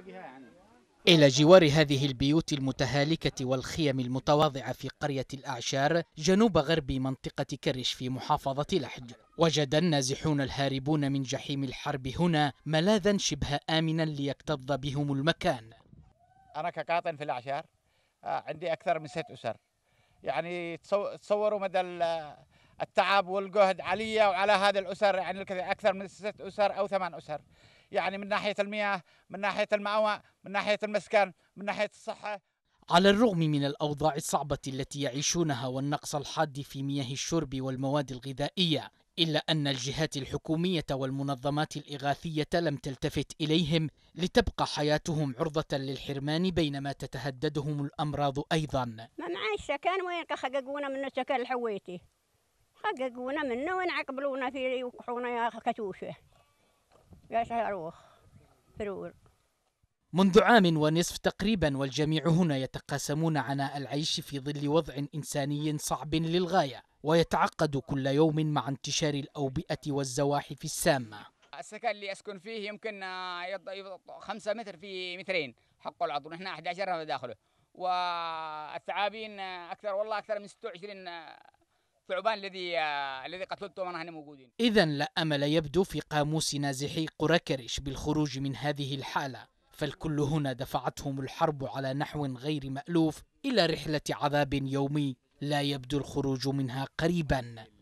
يعني. إلى جوار هذه البيوت المتهالكة والخيم المتواضعة في قرية الأعشار جنوب غرب منطقة كرش في محافظة لحج وجد النازحون الهاربون من جحيم الحرب هنا ملاذا شبه آمنا ليكتظ بهم المكان أنا كقاطن في الأعشار آه، عندي أكثر من ست أسر يعني تصوروا مدى التعب والجهد علي وعلى هذه الأسر يعني أكثر من ست أسر أو ثمان أسر يعني من ناحية المياه من ناحية المأوى من ناحية المسكن من ناحية الصحة على الرغم من الأوضاع الصعبة التي يعيشونها والنقص الحاد في مياه الشرب والمواد الغذائية إلا أن الجهات الحكومية والمنظمات الإغاثية لم تلتفت إليهم لتبقى حياتهم عرضة للحرمان بينما تتهددهم الأمراض أيضا ما معاش سكن وين حققونا منه سكن الحويتي حققونا منه وين عقبلونا في وقحونا يا كتوشه منذ عام ونصف تقريبا والجميع هنا يتقاسمون عناء العيش في ظل وضع إنساني صعب للغاية ويتعقد كل يوم مع انتشار الأوبئة والزواحف السامة السكن اللي أسكن فيه يمكن آه، خمسة متر في مترين حقه العضو نحن 11 داخله والثعابين آه، أكثر والله أكثر من 26 ثعبان الذي آه، الذي قتلته انا هنا موجودين اذا لا امل يبدو في قاموس نازحي قرى كرش بالخروج من هذه الحاله فالكل هنا دفعتهم الحرب على نحو غير مالوف الى رحله عذاب يومي لا يبدو الخروج منها قريبا